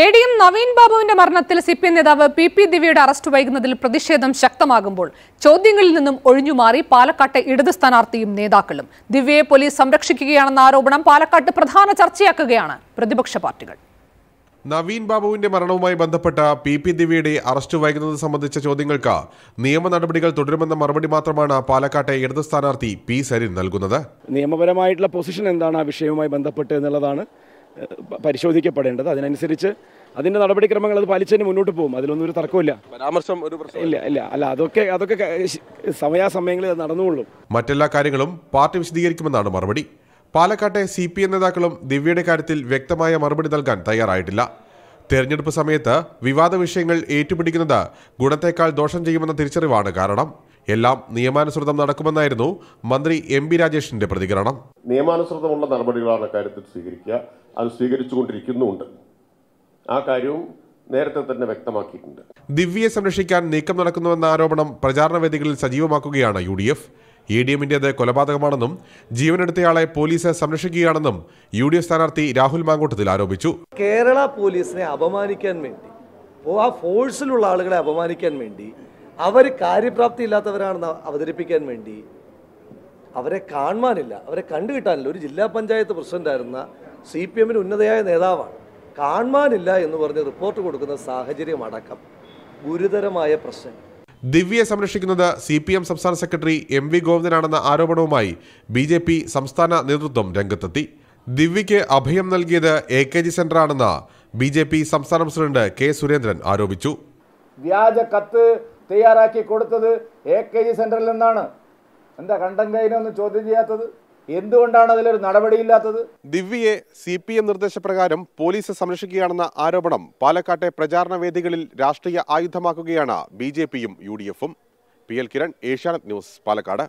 A D M Naveen ബാബുവിന്റെ മരണത്തിൽ C P M നേതാവ് പി പി ദിവ്യയുടെ അറസ്റ്റ് വൈകുന്നതിൽ പ്രതിഷേധം ശക്തമാകുമ്പോൾ ചോദ്യങ്ങളിൽ നിന്നും ഒഴിഞ്ഞുമാറി പാലക്കാട്ടെ ഇടത് സ്ഥാനാർത്ഥിയും നേതാക്കളും ദിവ്യയെ പോലീസ് സംരക്ഷിക്കുകയാണെന്ന ആരോപണം പാലക്കാട്ട് പ്രധാന ചർച്ചയാക്കുകയാണ് പ്രതിപക്ഷ പാർട്ടികൾ നവീൻ ബാബുവിന്റെ മരണവുമായി ബന്ധപ്പെട്ട പി പി ദിവ്യയുടെ അറസ്റ്റ് വൈകുന്നത് സംബന്ധിച്ച ചോദ്യങ്ങൾക്ക് നിയമ നടപടികൾ തുടരുമെന്ന മറുപടി മാത്രമാണ് പാലക്കാട്ടെ ഇടത് സ്ഥാനാർത്ഥി പി സരിൻ നൽകുന്നത് നിയമപരമായിട്ടുള്ള പൊസിഷൻ എന്താണ് ആ വിഷയവുമായി ബന്ധപ്പെട്ട് എന്നുള്ളതാണ് പരിശോധിക്കപ്പെടേണ്ടത് അതിനനുസരിച്ച് അതിൻ്റെ നടപടിക്രമങ്ങൾ അത് പാലിച്ചതിന് മുന്നോട്ട് പോകും അതിലൊന്നും ഒരു തർക്കമില്ല പരാമർശം ഒരു ഇല്ല ഇല്ല അല്ല അതൊക്കെ അതൊക്കെ സമയാസമയങ്ങളിൽ അത് നടന്നുകൊള്ളും മറ്റെല്ലാ കാര്യങ്ങളും പാർട്ടി വിശദീകരിക്കുമെന്നാണ് മറുപടി പാലക്കാട്ടെ സി പി എം നേതാക്കളും ദിവ്യയുടെ കാര്യത്തിൽ വ്യക്തമായ മറുപടി നൽകാൻ തയ്യാറായിട്ടില്ല തെരഞ്ഞെടുപ്പ് സമയത്ത് വിവാദ വിഷയങ്ങൾ ഏറ്റുപിടിക്കുന്നത് ഗുണത്തേക്കാൾ ദോഷം ചെയ്യുമെന്ന തിരിച്ചറിവാണ് കാരണം എല്ലാം നിയമാനുസൃതം നടക്കുമെന്നായിരുന്നു മന്ത്രി എം ബി രാജേഷിന്റെ പ്രതികരണം നിയമാനുസൃതമുള്ള നടപടികളാണ് കാര്യത്തിൽ സ്വീകരിക്കുക അത് സ്വീകരിച്ചുകൊണ്ടിരിക്കുന്നുണ്ട് ആ കാര്യവും നേരത്തെ തന്നെ വ്യക്തമാക്കിയിട്ടുണ്ട് ദിവ്യയെ സംരക്ഷിക്കാൻ നീക്കം നടക്കുന്നുവെന്ന ആരോപണം പ്രചാരണ വേദികളിൽ സജീവമാക്കുകയാണ് U D F E D എമ്മിൻ്റേത് കൊലപാതകമാണെന്നും ജീവനെടുത്തയാളെ പോലീസ് സംരക്ഷിക്കുകയാണെന്നും യു ഡി എഫ് സ്ഥാനാർത്ഥി രാഹുൽ മാങ്കോട്ടത്തിൽ ആരോപിച്ചു കേരള പോലീസിനെ അപമാനിക്കാൻ വേണ്ടി ആ ഫോഴ്സിലുള്ള ആളുകളെ അപമാനിക്കാൻ വേണ്ടി അവർ കാര്യപ്രാപ്തി ഇല്ലാത്തവരാണെന്ന് അവതരിപ്പിക്കാൻ വേണ്ടി അവരെ കാണുവാനില്ല അവരെ കണ്ടു കിട്ടാനില്ല ഒരു ജില്ലാ പഞ്ചായത്ത് പ്രസിഡൻ്റായിരുന്ന സി പി എമ്മിന് ഉന്നതയായ നേതാവാണ് കാണുവാനില്ല എന്ന് പറഞ്ഞ് റിപ്പോർട്ട് കൊടുക്കുന്ന സാഹചര്യം അടക്കം ഗുരുതരമായ പ്രശ്നം ദിവ്യയെ സംരക്ഷിക്കുന്നത് സി പി എം സംസ്ഥാന സെക്രട്ടറി എം വി ഗോവിന്ദനാണെന്ന ആരോപണവുമായി ബി ജെ പി സംസ്ഥാന നേതൃത്വം രംഗത്തെത്തി ദിവ്യയ്ക്ക് അഭയം നൽകിയത് എ കെ ജി സെന്ററാണെന്ന് ബി ജെ പി സംസ്ഥാന പ്രസിഡന്റ് കെ സുരേന്ദ്രൻ ആരോപിച്ചു വ്യാജ കത്ത് തയ്യാറാക്കി കൊടുത്തത് എ കെ ജി സെൻറ്ററിൽ നിന്നാണ് എന്താ കണ്ടം കയ്യിലൊന്നും ചോദ്യം ചെയ്യാത്തത് എന്തുകൊണ്ടാണ് അതിലൊരു നടപടിയില്ലാത്തത് ദിവ്യയെ സി പി എം നിർദ്ദേശപ്രകാരം പോലീസ് സംരക്ഷിക്കുകയാണെന്ന ആരോപണം പാലക്കാട്ടെ പ്രചാരണ വേദികളിൽ രാഷ്ട്രീയ ആയുധമാക്കുകയാണ് ബി ജെ പിയും യു ഡി എഫും P L Kiran Asianet news Palakkad